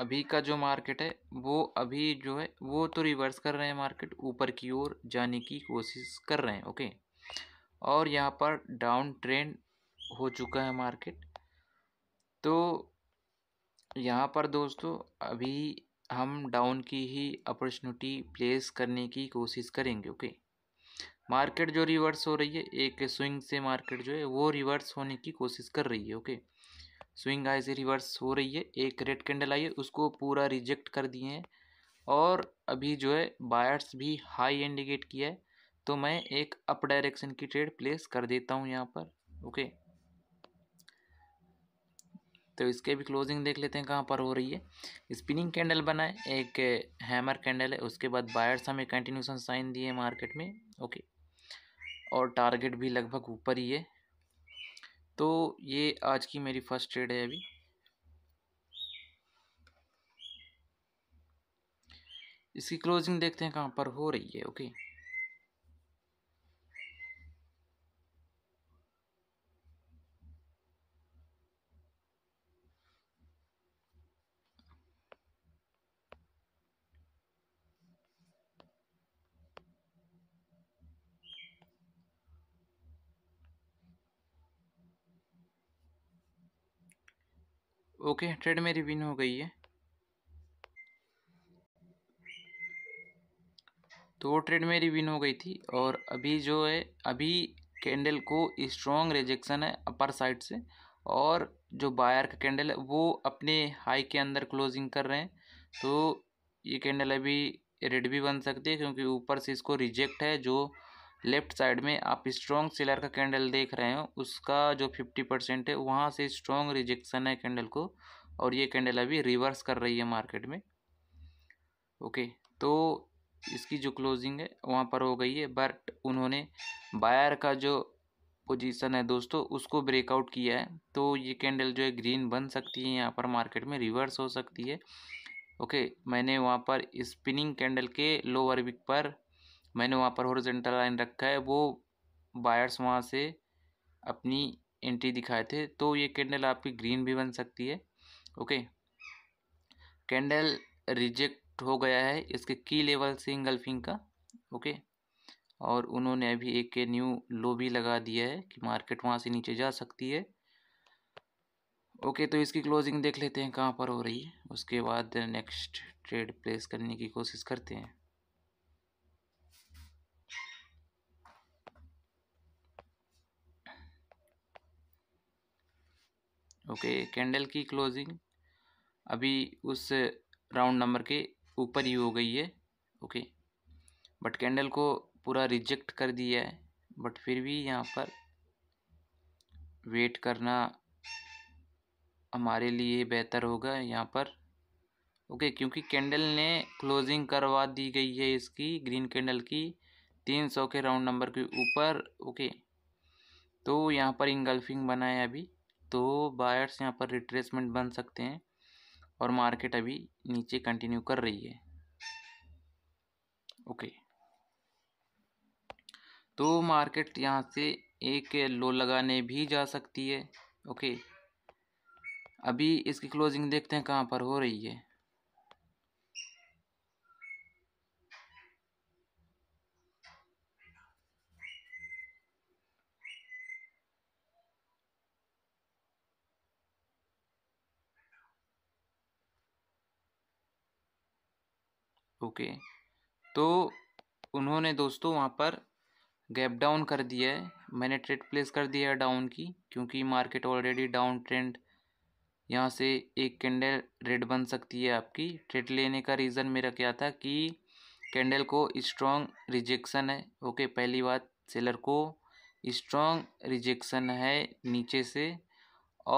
अभी का जो मार्केट है वो अभी जो है वो तो रिवर्स कर रहे हैं मार्केट ऊपर की ओर जाने की कोशिश कर रहे हैं ओके और यहाँ पर डाउन ट्रेंड हो चुका है मार्केट तो यहाँ पर दोस्तों अभी हम डाउन की ही अपॉर्चुनिटी प्लेस करने की कोशिश करेंगे ओके मार्केट जो रिवर्स हो रही है एक स्विंग से मार्केट जो है वो रिवर्स होने की कोशिश कर रही है ओके स्विंग आई से रिवर्स हो रही है एक रेड कैंडल आई है उसको पूरा रिजेक्ट कर दिए हैं और अभी जो है बायर्स भी हाई इंडिकेट किया है तो मैं एक अप डायरेक्शन की ट्रेड प्लेस कर देता हूँ यहाँ पर ओके तो इसके भी क्लोजिंग देख लेते हैं कहाँ पर हो रही है स्पिनिंग कैंडल बना है एक हैमर कैंडल है उसके बाद बायर्स हमें कंटिन्यूसन साइन दिए मार्केट में ओके और टारगेट भी लगभग ऊपर ही है तो ये आज की मेरी फर्स्ट ट्रेड है अभी इसकी क्लोजिंग देखते हैं कहाँ पर हो रही है ओके ओके ट्रेड मेरी विन हो गई है तो वो ट्रेड मेरी विन हो गई थी और अभी जो है अभी कैंडल को स्ट्रॉन्ग रिजेक्शन है अपर साइड से और जो बायर का कैंडल है वो अपने हाई के अंदर क्लोजिंग कर रहे हैं तो ये कैंडल अभी रेड भी बन सकती है क्योंकि ऊपर से इसको रिजेक्ट है जो लेफ्ट साइड में आप स्ट्रॉन्ग सेलर का कैंडल देख रहे हो उसका जो फिफ्टी परसेंट है वहाँ से स्ट्रॉन्ग रिजेक्शन है कैंडल को और ये कैंडल अभी रिवर्स कर रही है मार्केट में ओके तो इसकी जो क्लोजिंग है वहाँ पर हो गई है बट उन्होंने बायर का जो पोजीशन है दोस्तों उसको ब्रेकआउट किया है तो ये कैंडल जो है ग्रीन बन सकती है यहाँ पर मार्केट में रिवर्स हो सकती है ओके मैंने वहाँ पर स्पिनिंग कैंडल के लोअर विक पर मैंने वहाँ पर हॉरिजेंटल लाइन रखा है वो बायर्स वहाँ से अपनी एंट्री दिखाए थे तो ये कैंडल आपकी ग्रीन भी बन सकती है ओके कैंडल रिजेक्ट हो गया है इसके की लेवल से इंगल्फिंग का ओके और उन्होंने अभी एक न्यू लो भी लगा दिया है कि मार्केट वहाँ से नीचे जा सकती है ओके तो इसकी क्लोजिंग देख लेते हैं कहाँ पर हो रही है उसके बाद नेक्स्ट ट्रेड प्लेस करने की कोशिश करते हैं ओके कैंडल की क्लोजिंग अभी उस राउंड नंबर के ऊपर ही हो गई है ओके बट कैंडल को पूरा रिजेक्ट कर दिया है बट फिर भी यहाँ पर वेट करना हमारे लिए बेहतर होगा यहाँ पर ओके क्योंकि कैंडल ने क्लोजिंग करवा दी गई है इसकी ग्रीन कैंडल की तीन सौ के राउंड नंबर के ऊपर ओके तो यहाँ पर इंगल्फिंग बना है अभी तो बायर्स यहाँ पर रिट्रेसमेंट बन सकते हैं और मार्केट अभी नीचे कंटिन्यू कर रही है ओके तो मार्केट यहाँ से एक लो लगाने भी जा सकती है ओके अभी इसकी क्लोजिंग देखते हैं कहाँ पर हो रही है ओके तो उन्होंने दोस्तों वहाँ पर गैप डाउन कर दिया है मैंने ट्रेड प्लेस कर दिया है डाउन की क्योंकि मार्केट ऑलरेडी डाउन ट्रेंड यहाँ से एक कैंडल रेड बन सकती है आपकी ट्रेड लेने का रीज़न मेरा क्या था कि कैंडल को स्ट्रॉन्ग रिजेक्शन है ओके पहली बात सेलर को स्ट्रॉन्ग रिजेक्शन है नीचे से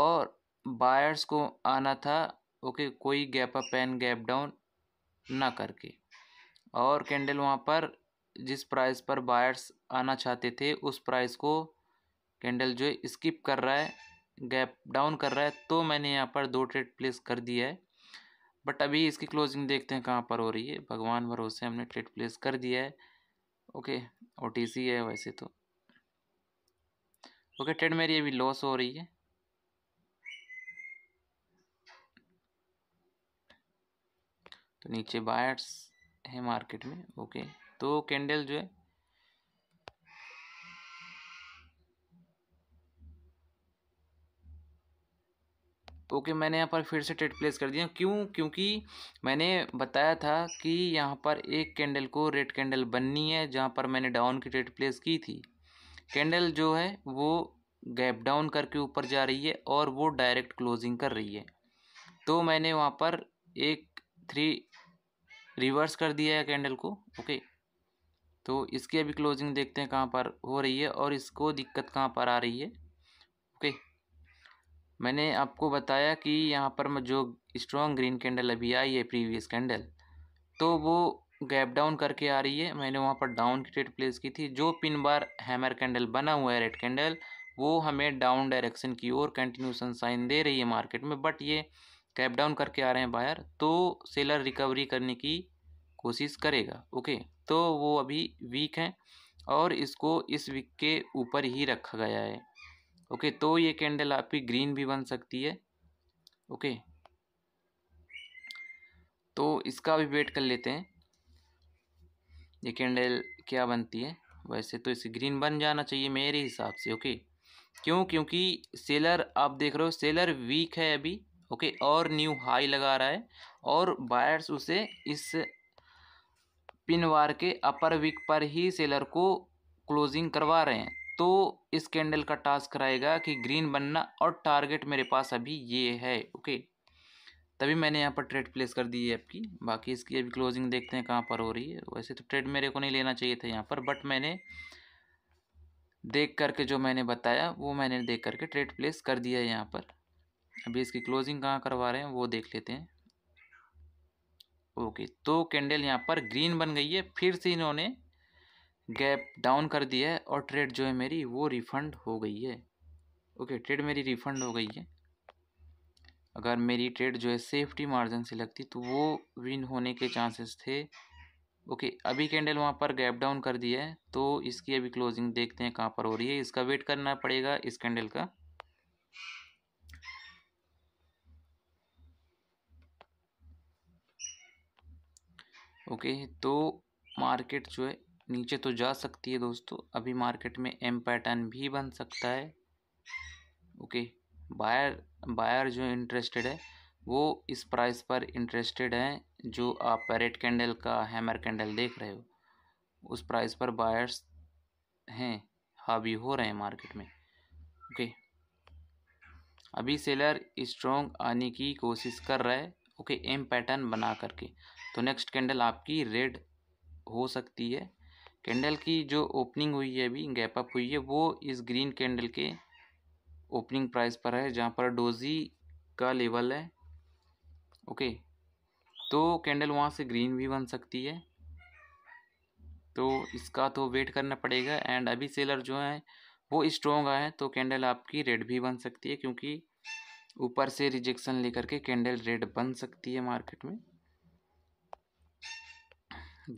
और बायर्स को आना था ओके कोई gap up and gap down ना करके और कैंडल वहाँ पर जिस प्राइस पर बायर्स आना चाहते थे उस प्राइस को कैंडल जो है स्किप कर रहा है गैप डाउन कर रहा है तो मैंने यहाँ पर दो ट्रेड प्लेस कर दिया है बट अभी इसकी क्लोजिंग देखते हैं कहाँ पर हो रही है भगवान भरोसे हमने ट्रेड प्लेस कर दिया है ओके ओ है वैसे तो ओके ट्रेड मेरी अभी लॉस हो रही है तो नीचे बायर्स है मार्केट में ओके तो कैंडल जो है ओके मैंने यहाँ पर फिर से ट्रेड प्लेस कर दिया क्यों क्योंकि मैंने बताया था कि यहाँ पर एक कैंडल को रेड कैंडल बननी है जहाँ पर मैंने डाउन की ट्रेड प्लेस की थी कैंडल जो है वो गैप डाउन करके ऊपर जा रही है और वो डायरेक्ट क्लोजिंग कर रही है तो मैंने वहाँ पर एक थ्री रिवर्स कर दिया है कैंडल को ओके तो इसकी अभी क्लोजिंग देखते हैं कहाँ पर हो रही है और इसको दिक्कत कहाँ पर आ रही है ओके मैंने आपको बताया कि यहाँ पर जो स्ट्रॉन्ग ग्रीन कैंडल अभी आई है प्रीवियस कैंडल तो वो गैप डाउन करके आ रही है मैंने वहाँ पर डाउन की ट्रेड प्लेस की थी जो पिन बार हैमर कैंडल बना हुआ है रेड कैंडल वो हमें डाउन डायरेक्शन की ओर कंटिन्यूसन साइन दे रही है मार्केट में बट ये कैप डाउन करके आ रहे हैं बायर तो सेलर रिकवरी करने की कोशिश करेगा ओके तो वो अभी वीक हैं और इसको इस वीक के ऊपर ही रखा गया है ओके तो ये कैंडल आपकी ग्रीन भी बन सकती है ओके तो इसका भी वेट कर लेते हैं ये कैंडल क्या बनती है वैसे तो इसे ग्रीन बन जाना चाहिए मेरे हिसाब से ओके क्यों क्योंकि सेलर आप देख रहे हो सेलर वीक है अभी ओके और न्यू हाई लगा रहा है और बायर्स उसे इस पिन वार के अपर विक पर ही सेलर को क्लोजिंग करवा रहे हैं तो इस कैंडल का टास्क रहेगा कि ग्रीन बनना और टारगेट मेरे पास अभी ये है ओके तभी मैंने यहाँ पर ट्रेड प्लेस कर दी है आपकी बाकी इसकी अभी क्लोजिंग देखते हैं कहाँ पर हो रही है वैसे तो ट्रेड मेरे को नहीं लेना चाहिए था यहाँ पर बट मैंने देख करके जो मैंने बताया वो मैंने देख करके ट्रेड प्लेस कर दिया है यहाँ पर अभी इसकी क्लोजिंग कहाँ करवा रहे हैं वो देख लेते हैं ओके तो कैंडल यहाँ पर ग्रीन बन गई है फिर से इन्होंने गैप डाउन कर दिया है और ट्रेड जो है मेरी वो रिफ़ंड हो गई है ओके ट्रेड मेरी रिफ़ंड हो गई है अगर मेरी ट्रेड जो है सेफ्टी मार्जिन से लगती तो वो विन होने के चांसेस थे ओके अभी कैंडल वहाँ पर गैप डाउन कर दिया है तो इसकी अभी क्लोजिंग देखते हैं कहाँ पर हो रही है इसका वेट करना पड़ेगा इस कैंडल का ओके तो मार्केट जो है नीचे तो जा सकती है दोस्तों अभी मार्केट में एम पैटर्न भी बन सकता है ओके बायर बायर जो इंटरेस्टेड है वो इस प्राइस पर इंटरेस्टेड हैं जो आप रेड कैंडल का हैमर कैंडल देख रहे हो उस प्राइस पर बायर्स हैं हावी हो रहे हैं मार्केट में ओके अभी सेलर स्ट्रॉन्ग आने की कोशिश कर रहा है ओके एम पैटर्न बना करके तो नेक्स्ट कैंडल आपकी रेड हो सकती है कैंडल की जो ओपनिंग हुई है अभी गैप अप हुई है वो इस ग्रीन कैंडल के ओपनिंग प्राइस पर है जहाँ पर डोजी का लेवल है ओके तो कैंडल वहाँ से ग्रीन भी बन सकती है तो इसका तो वेट करना पड़ेगा एंड अभी सेलर जो है वो स्ट्रॉन्ग आए तो कैंडल आपकी रेड भी बन सकती है क्योंकि ऊपर से रिजेक्शन लेकर के कैंडल रेड बन सकती है मार्केट में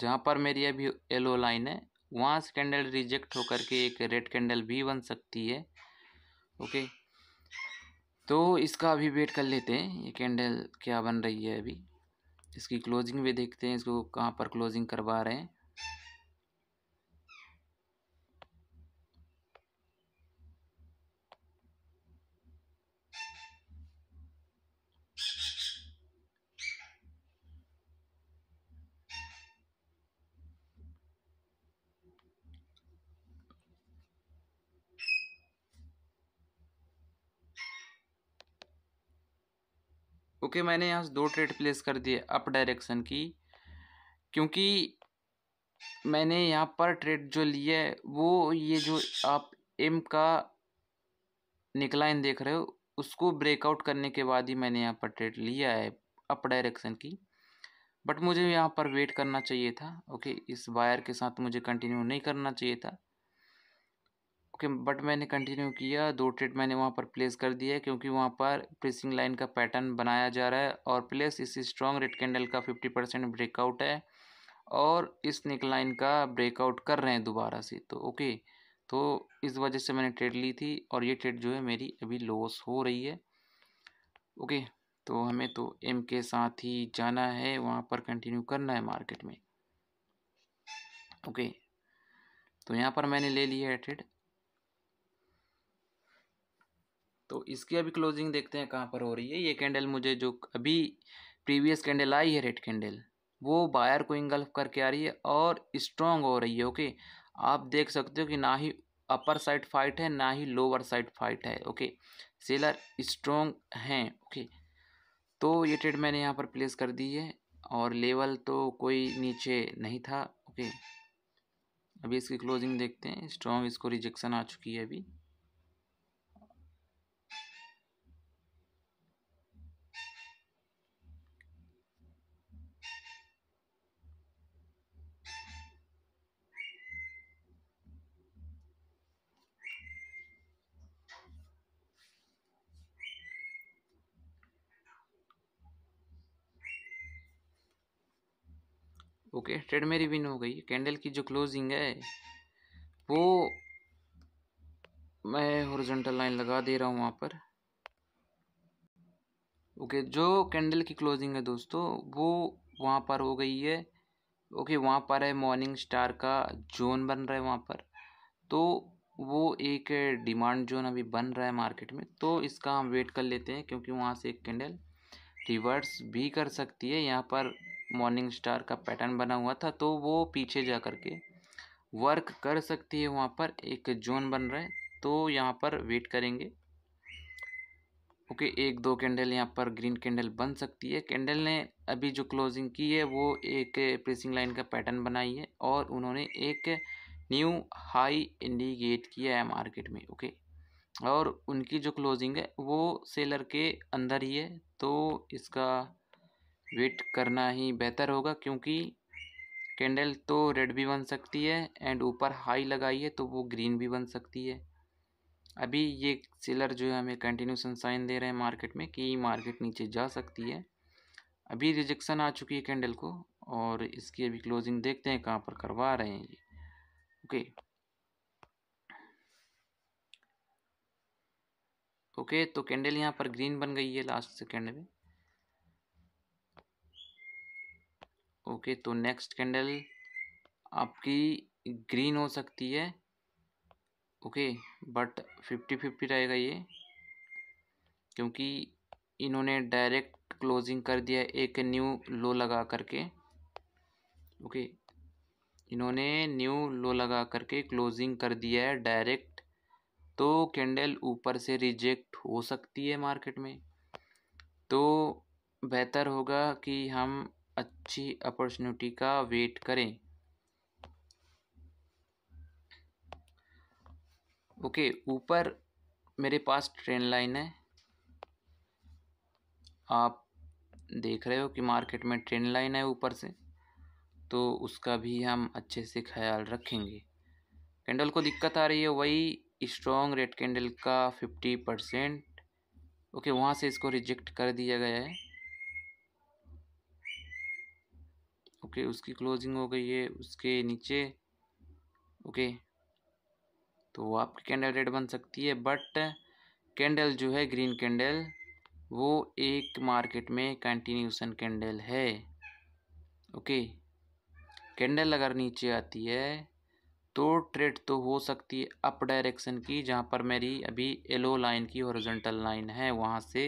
जहाँ पर मेरी अभी येलो लाइन है वहाँ से कैंडल रिजेक्ट होकर के एक रेड कैंडल भी बन सकती है ओके तो इसका अभी वेट कर लेते हैं ये कैंडल क्या बन रही है अभी इसकी क्लोजिंग भी देखते हैं इसको कहाँ पर क्लोजिंग करवा रहे हैं क्योंकि मैंने यहाँ से दो ट्रेड प्लेस कर दिए अप डायरेक्शन की क्योंकि मैंने यहाँ पर ट्रेड जो लिया है वो ये जो आप एम का निकलाइन देख रहे हो उसको ब्रेकआउट करने के बाद ही मैंने यहाँ पर ट्रेड लिया है अप डायरेक्शन की बट मुझे यहाँ पर वेट करना चाहिए था ओके इस वायर के साथ मुझे कंटिन्यू नहीं करना चाहिए था ओके बट मैंने कंटिन्यू किया दो ट्रेड मैंने वहाँ पर प्लेस कर दिया क्योंकि वहाँ पर प्रेसिंग लाइन का पैटर्न बनाया जा रहा है और प्लस इस स्ट्रॉन्ग रेड कैंडल का फिफ्टी परसेंट ब्रेकआउट है और इस निक लाइन का ब्रेकआउट कर रहे हैं दोबारा से तो ओके तो इस वजह से मैंने ट्रेड ली थी और ये ट्रेड जो है मेरी अभी लॉस हो रही है ओके तो हमें तो एम के साथ ही जाना है वहाँ पर कंटिन्यू करना है मार्केट में ओके तो यहाँ पर मैंने ले लिया है ट्रेड तो इसकी अभी क्लोजिंग देखते हैं कहाँ पर हो रही है ये कैंडल मुझे जो अभी प्रीवियस कैंडल आई है रेड कैंडल वो बायर को इंगल्फ करके आ रही है और स्ट्रॉन्ग हो रही है ओके आप देख सकते हो कि ना ही अपर साइड फाइट है ना ही लोअर साइड फाइट है ओके सेलर स्ट्रॉन्ग हैं ओके तो ये ट्रेड मैंने यहाँ पर प्लेस कर दी है और लेवल तो कोई नीचे नहीं था ओके अभी इसकी क्लोजिंग देखते हैं स्ट्रॉन्ग इसको रिजेक्शन आ चुकी है अभी ओके ट्रेड मेरी विन हो गई कैंडल की जो क्लोजिंग है वो मैं हॉरिजॉन्टल लाइन लगा दे रहा हूँ वहाँ पर ओके जो कैंडल की क्लोजिंग है दोस्तों वो वहाँ पर हो गई है ओके वहाँ पर है मॉर्निंग स्टार का जोन बन रहा है वहाँ पर तो वो एक डिमांड जोन अभी बन रहा है मार्केट में तो इसका हम वेट कर लेते हैं क्योंकि वहाँ से एक कैंडल रिवर्स भी कर सकती है यहाँ पर मॉर्निंग स्टार का पैटर्न बना हुआ था तो वो पीछे जा कर के वर्क कर सकती है वहाँ पर एक जोन बन रहा है तो यहाँ पर वेट करेंगे ओके okay, एक दो कैंडल यहाँ पर ग्रीन कैंडल बन सकती है कैंडल ने अभी जो क्लोजिंग की है वो एक प्रेसिंग लाइन का पैटर्न बनाई है और उन्होंने एक न्यू हाई इंडिकेट किया है मार्केट में ओके okay? और उनकी जो क्लोजिंग है वो सेलर के अंदर ही है तो इसका वेट करना ही बेहतर होगा क्योंकि कैंडल तो रेड भी बन सकती है एंड ऊपर हाई लगाई है तो वो ग्रीन भी बन सकती है अभी ये सेलर जो है हमें कंटिन्यूसन साइन दे रहे हैं मार्केट में कि मार्केट नीचे जा सकती है अभी रिजेक्शन आ चुकी है कैंडल को और इसकी अभी क्लोजिंग देखते हैं कहाँ पर करवा रहे हैं ये ओके ओके तो कैंडल यहाँ पर ग्रीन बन गई है लास्ट सेकेंड में ओके तो नेक्स्ट कैंडल आपकी ग्रीन हो सकती है ओके बट फिफ्टी फिफ्टी रहेगा ये क्योंकि इन्होंने डायरेक्ट क्लोजिंग कर दिया एक न्यू लो लगा करके ओके इन्होंने न्यू लो लगा करके क्लोजिंग कर दिया है डायरेक्ट तो कैंडल ऊपर से रिजेक्ट हो सकती है मार्केट में तो बेहतर होगा कि हम अच्छी अपॉर्चुनिटी का वेट करें ओके ऊपर मेरे पास ट्रेन लाइन है आप देख रहे हो कि मार्केट में ट्रेन लाइन है ऊपर से तो उसका भी हम अच्छे से ख्याल रखेंगे कैंडल को दिक्कत आ रही है वही स्ट्रॉन्ग रेड कैंडल का फिफ्टी परसेंट ओके वहाँ से इसको रिजेक्ट कर दिया गया है ओके okay, उसकी क्लोजिंग हो गई है उसके नीचे ओके तो तो आपकी कैंडल रेड बन सकती है बट कैंडल जो है ग्रीन कैंडल वो एक मार्केट में कंटिन्यूसन कैंडल है ओके कैंडल अगर नीचे आती है तो ट्रेड तो हो सकती है अप डायरेक्शन की जहाँ पर मेरी अभी येलो लाइन की हॉरिजॉन्टल लाइन है वहाँ से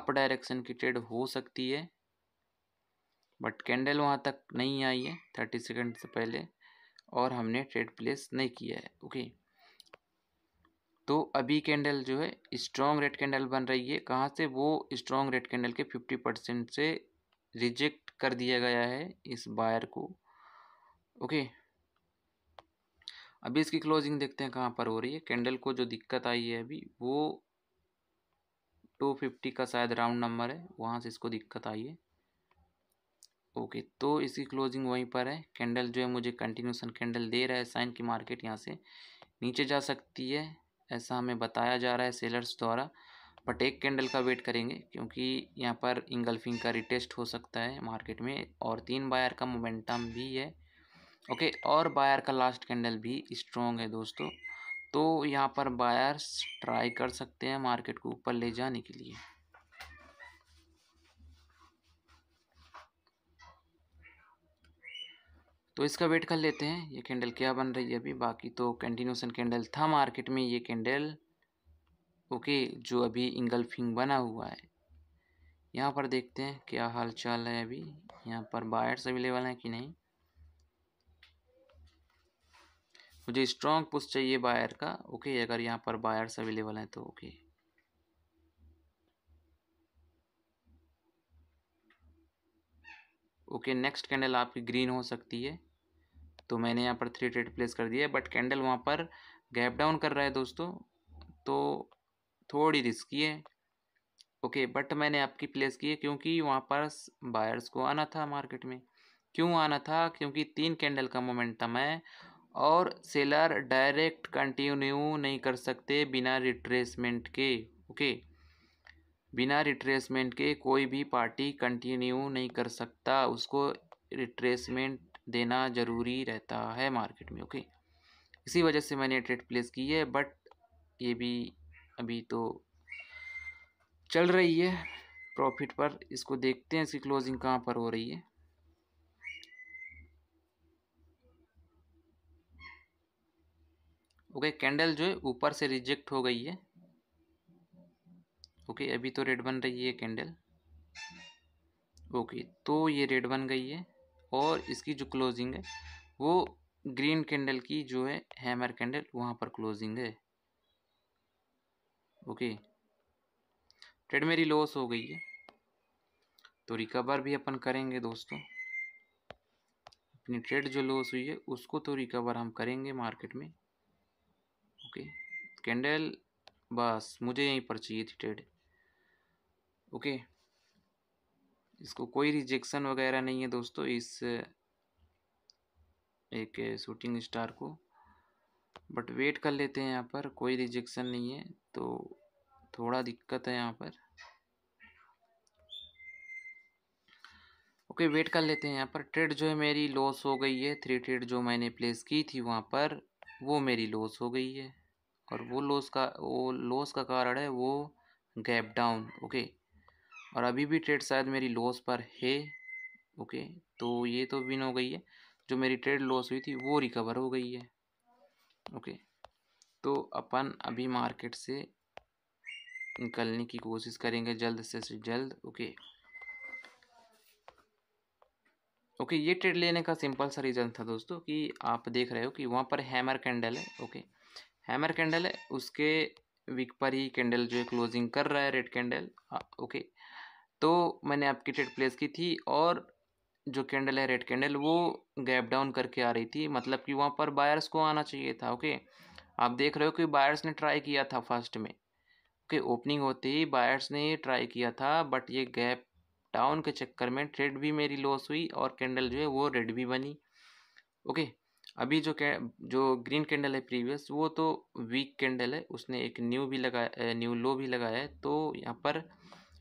अप डायरेक्शन की ट्रेड हो सकती है बट कैंडल वहाँ तक नहीं आई है थर्टी सेकेंड से पहले और हमने ट्रेड प्लेस नहीं किया है ओके तो अभी कैंडल जो है स्ट्रॉन्ग रेड कैंडल बन रही है कहाँ से वो स्ट्रॉन्ग रेड कैंडल के फिफ्टी परसेंट से रिजेक्ट कर दिया गया है इस बायर को ओके अभी इसकी क्लोजिंग देखते हैं कहाँ पर हो रही है कैंडल को जो दिक्कत आई है अभी वो टू फिफ्टी का शायद राउंड नंबर है वहाँ से इसको दिक्कत आई है ओके तो इसकी क्लोजिंग वहीं पर है कैंडल जो है मुझे कंटिन्यूसन कैंडल दे रहा है साइन की मार्केट यहाँ से नीचे जा सकती है ऐसा हमें बताया जा रहा है सेलर्स द्वारा बट एक कैंडल का वेट करेंगे क्योंकि यहाँ पर इंगल्फिंग का रिटेस्ट हो सकता है मार्केट में और तीन बायर का मोमेंटम भी है ओके और बायर का लास्ट कैंडल भी स्ट्रॉन्ग है दोस्तों तो यहाँ पर बायर्स ट्राई कर सकते हैं मार्केट को ऊपर ले जाने के लिए तो इसका वेट कर लेते हैं ये कैंडल क्या बन रही है अभी बाकी तो कंटिन्यूसन कैंडल था मार्केट में ये कैंडल ओके जो अभी इंगल्फिंग बना हुआ है यहाँ पर देखते हैं क्या हाल चाल है अभी यहाँ पर बायर्स अवेलेबल हैं कि नहीं मुझे स्ट्रॉन्ग पुश चाहिए बायर का ओके अगर यहाँ पर बायर्स अवेलेबल हैं तो ओके ओके नेक्स्ट कैंडल आपकी ग्रीन हो सकती है तो मैंने यहाँ पर थ्री ट्रेड प्लेस कर दिया बट कैंडल वहाँ पर गैप डाउन कर रहा है दोस्तों तो थोड़ी रिस्की है ओके बट मैंने आपकी प्लेस की है क्योंकि वहाँ पर बायर्स को आना था मार्केट में क्यों आना था क्योंकि तीन कैंडल का मोमेंटम है और सेलर डायरेक्ट कंटिन्यू नहीं कर सकते बिना रिट्रेसमेंट के ओके बिना रिट्रेसमेंट के कोई भी पार्टी कंटिन्यू नहीं कर सकता उसको रिट्रेसमेंट देना ज़रूरी रहता है मार्केट में ओके इसी वजह से मैंने ट्रेड प्लेस की है बट ये भी अभी तो चल रही है प्रॉफिट पर इसको देखते हैं इसकी क्लोजिंग कहाँ पर हो रही है ओके कैंडल जो है ऊपर से रिजेक्ट हो गई है ओके अभी तो रेड बन रही है कैंडल ओके तो ये रेड बन गई है और इसकी जो क्लोजिंग है वो ग्रीन कैंडल की जो है हैमर कैंडल वहाँ पर क्लोजिंग है ओके ट्रेड मेरी लॉस हो गई है तो रिकवर भी अपन करेंगे दोस्तों अपनी ट्रेड जो लॉस हुई है उसको तो रिकवर हम करेंगे मार्केट में ओके कैंडल बस मुझे यहीं पर चाहिए थी ट्रेड ओके इसको कोई रिजेक्शन वगैरह नहीं है दोस्तों इस एक शूटिंग स्टार को बट वेट कर लेते हैं यहाँ पर कोई रिजेक्शन नहीं है तो थोड़ा दिक्कत है यहाँ पर ओके वेट कर लेते हैं यहाँ पर ट्रेड जो है मेरी लॉस हो गई है थ्री ट्रेड जो मैंने प्लेस की थी वहाँ पर वो मेरी लॉस हो गई है और वो लॉस का वो लॉस का कारण है वो गैप डाउन ओके और अभी भी ट्रेड शायद मेरी लॉस पर है ओके तो ये तो विन हो गई है जो मेरी ट्रेड लॉस हुई थी वो रिकवर हो गई है ओके तो अपन अभी मार्केट से निकलने की कोशिश करेंगे जल्द से जल्द ओके ओके ये ट्रेड लेने का सिंपल सा रीज़न था दोस्तों कि आप देख रहे हो कि वहाँ पर हैमर कैंडल है ओके हैमर कैंडल है उसके विक पर ही कैंडल जो है क्लोजिंग कर रहा है रेड कैंडल ओके तो मैंने आपकी ट्रेड प्लेस की थी और जो कैंडल है रेड कैंडल वो गैप डाउन करके आ रही थी मतलब कि वहाँ पर बायर्स को आना चाहिए था ओके आप देख रहे हो कि बायर्स ने ट्राई किया था फर्स्ट में ओके ओपनिंग होते ही बायर्स ने ट्राई किया था बट ये गैप डाउन के चक्कर में ट्रेड भी मेरी लॉस हुई और कैंडल जो है वो रेड भी बनी ओके अभी जो जो ग्रीन कैंडल है प्रीवियस वो तो वीक कैंडल है उसने एक न्यू भी लगाया न्यू लो भी लगाया है तो यहाँ पर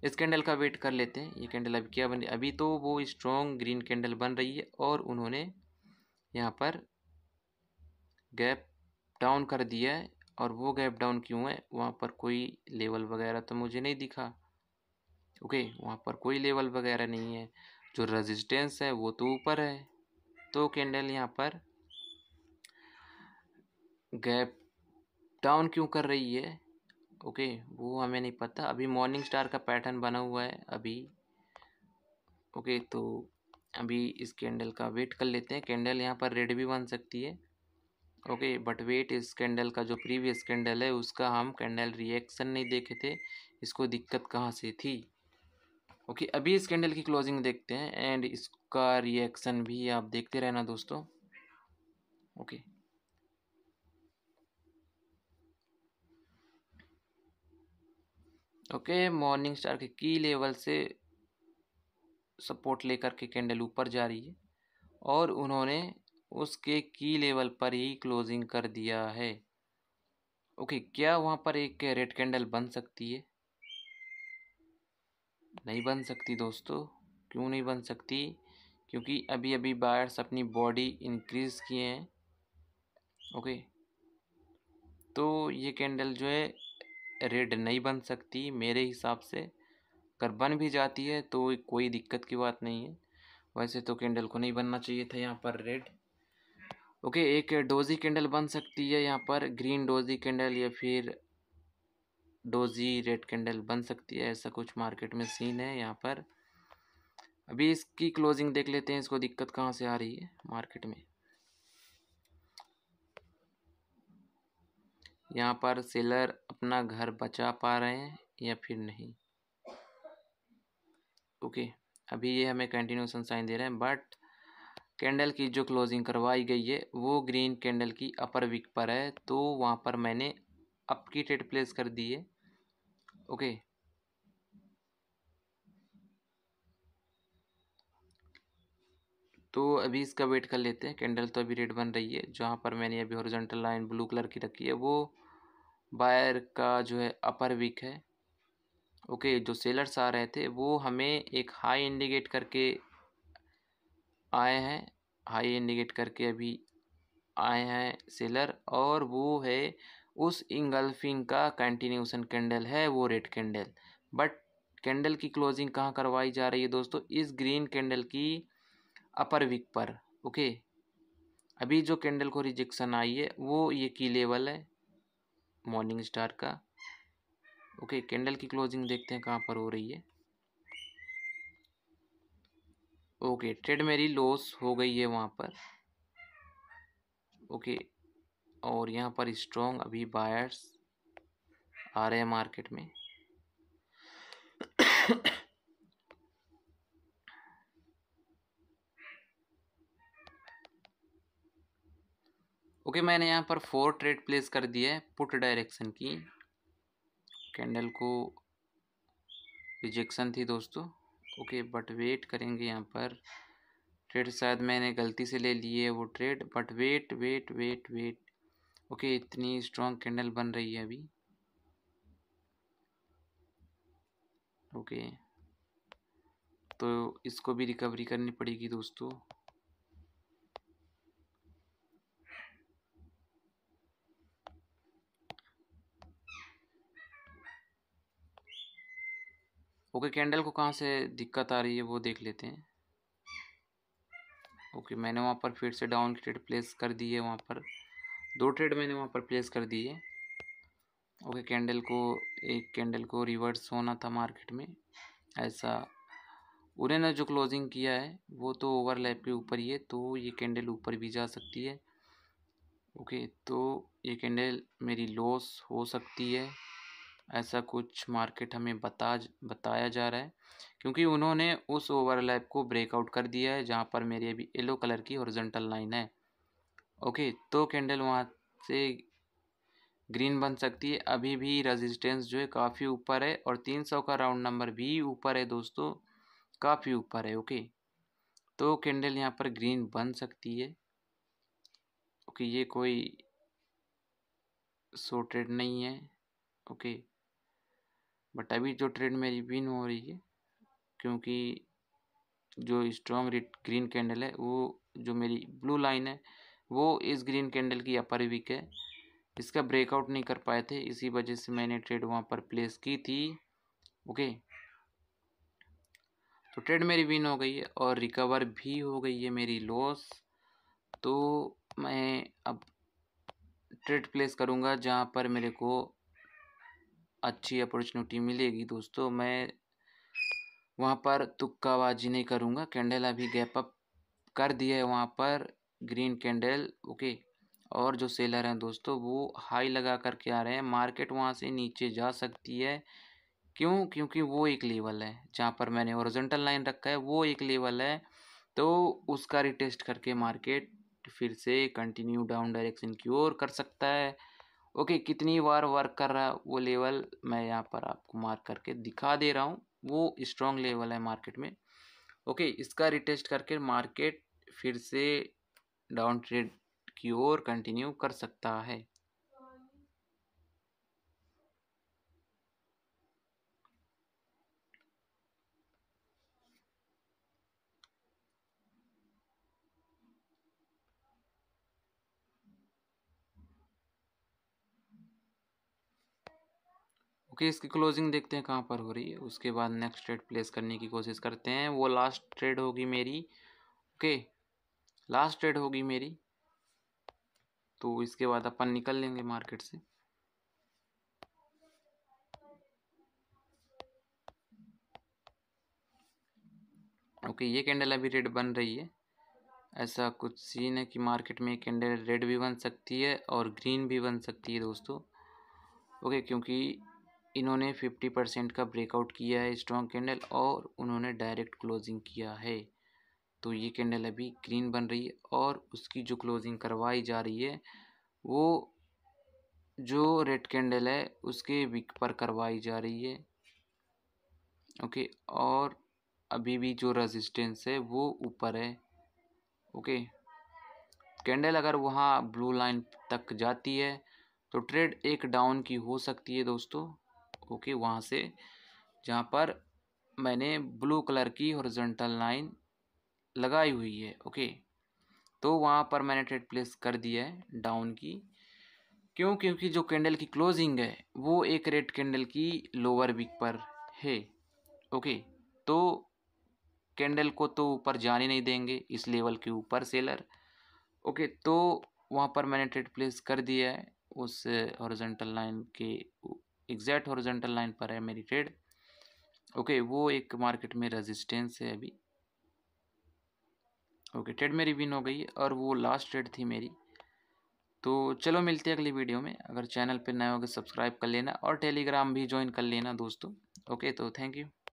इस कैंडल का वेट कर लेते हैं ये कैंडल अभी क्या बन अभी तो वो स्ट्रॉन्ग ग्रीन कैंडल बन रही है और उन्होंने यहाँ पर गैप डाउन कर दिया है और वो गैप डाउन क्यों है वहाँ पर कोई लेवल वगैरह तो मुझे नहीं दिखा ओके वहाँ पर कोई लेवल वगैरह नहीं है जो रेजिस्टेंस है वो तो ऊपर है तो कैंडल यहाँ पर गैप डाउन क्यों कर रही है ओके वो हमें नहीं पता अभी मॉर्निंग स्टार का पैटर्न बना हुआ है अभी ओके तो अभी इस कैंडल का वेट कर लेते हैं कैंडल यहाँ पर रेड भी बन सकती है ओके बट वेट इस कैंडल का जो प्रीवियस कैंडल है उसका हम कैंडल रिएक्शन नहीं देखे थे इसको दिक्कत कहाँ से थी ओके अभी इस कैंडल की क्लोजिंग देखते हैं एंड इसका रिएक्शन भी आप देखते रहना दोस्तों ओके ओके मॉर्निंग स्टार के की लेवल से सपोर्ट लेकर के कैंडल ऊपर जा रही है और उन्होंने उसके की लेवल पर ही क्लोजिंग कर दिया है ओके क्या वहाँ पर एक रेड कैंडल बन सकती है नहीं बन सकती दोस्तों क्यों नहीं बन सकती क्योंकि अभी अभी बायर्स अपनी बॉडी इंक्रीज किए हैं ओके तो ये कैंडल जो है रेड नहीं बन सकती मेरे हिसाब से अगर बन भी जाती है तो कोई दिक्कत की बात नहीं है वैसे तो कैंडल को नहीं बनना चाहिए था यहाँ पर रेड ओके एक डोजी कैंडल बन सकती है यहाँ पर ग्रीन डोजी कैंडल या फिर डोजी रेड कैंडल बन सकती है ऐसा कुछ मार्केट में सीन है यहाँ पर अभी इसकी क्लोजिंग देख लेते हैं इसको दिक्कत कहाँ से आ रही है मार्केट में यहाँ पर सेलर अपना घर बचा पा रहे हैं या फिर नहीं ओके okay, अभी ये हमें कंटिन्यूसन साइन दे रहे हैं बट कैंडल की जो क्लोजिंग करवाई गई है वो ग्रीन कैंडल की अपर विक पर है तो वहाँ पर मैंने अप की ट्रेड प्लेस कर दी है ओके okay, तो अभी इसका वेट कर लेते हैं कैंडल तो अभी रेड बन रही है जहाँ पर मैंने अभी हॉरिजॉन्टल लाइन ब्लू कलर की रखी है वो बायर का जो है अपर वीक है ओके जो सेलर्स आ रहे थे वो हमें एक हाई इंडिकेट करके आए हैं हाई इंडिकेट करके अभी आए हैं सेलर और वो है उस इंगल्फिंग का कंटिन्यूसन कैंडल है वो रेड कैंडल बट कैंडल की क्लोजिंग कहाँ करवाई जा रही है दोस्तों इस ग्रीन कैंडल की अपर विक पर ओके अभी जो कैंडल को रिजेक्शन आई है वो ये की लेवल है मॉर्निंग स्टार का ओके कैंडल की क्लोजिंग देखते हैं कहाँ पर हो रही है ओके ट्रेड मेरी लॉस हो गई है वहाँ पर ओके और यहाँ पर स्ट्रॉन्ग अभी बायर्स आ रहे हैं मार्केट में ओके okay, मैंने यहाँ पर फोर ट्रेड प्लेस कर दिया है पुट डायरेक्शन की कैंडल को रिजेक्शन थी दोस्तों ओके बट वेट करेंगे यहाँ पर ट्रेड शायद मैंने गलती से ले लिए वो trade but wait wait wait wait okay इतनी स्ट्रॉन्ग कैंडल बन रही है अभी ओके तो इसको भी रिकवरी करनी पड़ेगी दोस्तों ओके कैंडल को कहाँ से दिक्कत आ रही है वो देख लेते हैं ओके मैंने वहाँ पर फिर से डाउन की ट्रेड प्लेस कर दी है वहाँ पर दो ट्रेड मैंने वहाँ पर प्लेस कर दी है ओके कैंडल को एक कैंडल को रिवर्स होना था मार्केट में ऐसा उन्होंने जो क्लोजिंग किया है वो तो ओवरलैप के ऊपर ही है तो ये कैंडल ऊपर भी जा सकती है ओके तो ये कैंडल मेरी लॉस हो सकती है ऐसा कुछ मार्केट हमें बता बताया जा रहा है क्योंकि उन्होंने उस ओवरलैप को ब्रेकआउट कर दिया है जहाँ पर मेरी अभी येलो कलर की हॉरिजॉन्टल लाइन है ओके तो कैंडल वहाँ से ग्रीन बन सकती है अभी भी रेजिस्टेंस जो है काफ़ी ऊपर है और तीन सौ का राउंड नंबर भी ऊपर है दोस्तों काफ़ी ऊपर है ओके तो कैंडल यहाँ पर ग्रीन बन सकती है ओके ये कोई सोटेड नहीं है ओके बट अभी जो ट्रेड मेरी विन हो रही है क्योंकि जो स्ट्रॉन्ग रेड ग्रीन कैंडल है वो जो मेरी ब्लू लाइन है वो इस ग्रीन कैंडल की अपर वीक है इसका ब्रेकआउट नहीं कर पाए थे इसी वजह से मैंने ट्रेड वहाँ पर प्लेस की थी ओके तो ट्रेड मेरी विन हो गई है और रिकवर भी हो गई है मेरी लॉस तो मैं अब ट्रेड प्लेस करूँगा जहाँ पर मेरे को अच्छी अपॉर्चुनिटी मिलेगी दोस्तों मैं वहाँ पर तुक्काबाजी नहीं करूँगा कैंडल अभी गैप अप कर दिया है वहाँ पर ग्रीन कैंडल ओके और जो सेलर हैं दोस्तों वो हाई लगा करके आ रहे हैं मार्केट वहाँ से नीचे जा सकती है क्यों क्योंकि वो एक लेवल है जहाँ पर मैंने ओरिजेंटल लाइन रखा है वो एक लेवल है तो उसका रिटेस्ट करके मार्केट फिर से कंटिन्यू डाउन डायरेक्शन की ओर कर सकता है ओके कितनी बार वर्क कर रहा है वो लेवल मैं यहाँ पर आपको मार्क करके दिखा दे रहा हूँ वो स्ट्रॉन्ग लेवल है मार्केट में ओके इसका रिटेस्ट करके मार्केट फिर से डाउन ट्रेड की ओर कंटिन्यू कर सकता है ओके इसकी क्लोजिंग देखते हैं कहाँ पर हो रही है उसके बाद नेक्स्ट ट्रेड प्लेस करने की कोशिश करते हैं वो लास्ट ट्रेड होगी मेरी ओके लास्ट ट्रेड होगी मेरी तो इसके बाद अपन निकल लेंगे मार्केट से ओके ये कैंडल अभी रेड बन रही है ऐसा कुछ सीन है कि मार्केट में कैंडल रेड भी बन सकती है और ग्रीन भी बन सकती है दोस्तों ओके क्योंकि इन्होंने फिफ्टी परसेंट का ब्रेकआउट किया है स्ट्रॉन्ग कैंडल और उन्होंने डायरेक्ट क्लोजिंग किया है तो ये कैंडल अभी ग्रीन बन रही है और उसकी जो क्लोजिंग करवाई जा रही है वो जो रेड कैंडल है उसके विक पर करवाई जा रही है ओके और अभी भी जो रेजिस्टेंस है वो ऊपर है ओके कैंडल अगर वहाँ ब्लू लाइन तक जाती है तो ट्रेड एक डाउन की हो सकती है दोस्तों ओके वहाँ से जहाँ पर मैंने ब्लू कलर की हॉरिजॉन्टल लाइन लगाई हुई है ओके तो वहाँ पर मैंने ट्रेड प्लेस कर दिया है डाउन की क्यों क्योंकि जो कैंडल की क्लोजिंग है वो एक रेड कैंडल की लोअर विक पर है ओके तो कैंडल को तो ऊपर जाने नहीं देंगे इस लेवल के ऊपर सेलर ओके तो वहाँ पर मैंने ट्रेड प्लेस कर दिया है उस हॉरिजॉन्टल लाइन के एग्जैक्ट हॉरिजेंटल लाइन पर है मेरी ट्रेड ओके वो एक मार्केट में रेजिस्टेंस है अभी ओके ट्रेड मेरी विन हो गई और वो लास्ट ट्रेड थी मेरी तो चलो मिलते हैं अगली वीडियो में अगर चैनल पर नए होगे सब्सक्राइब तो कर लेना और टेलीग्राम भी ज्वाइन कर लेना दोस्तों ओके तो थैंक यू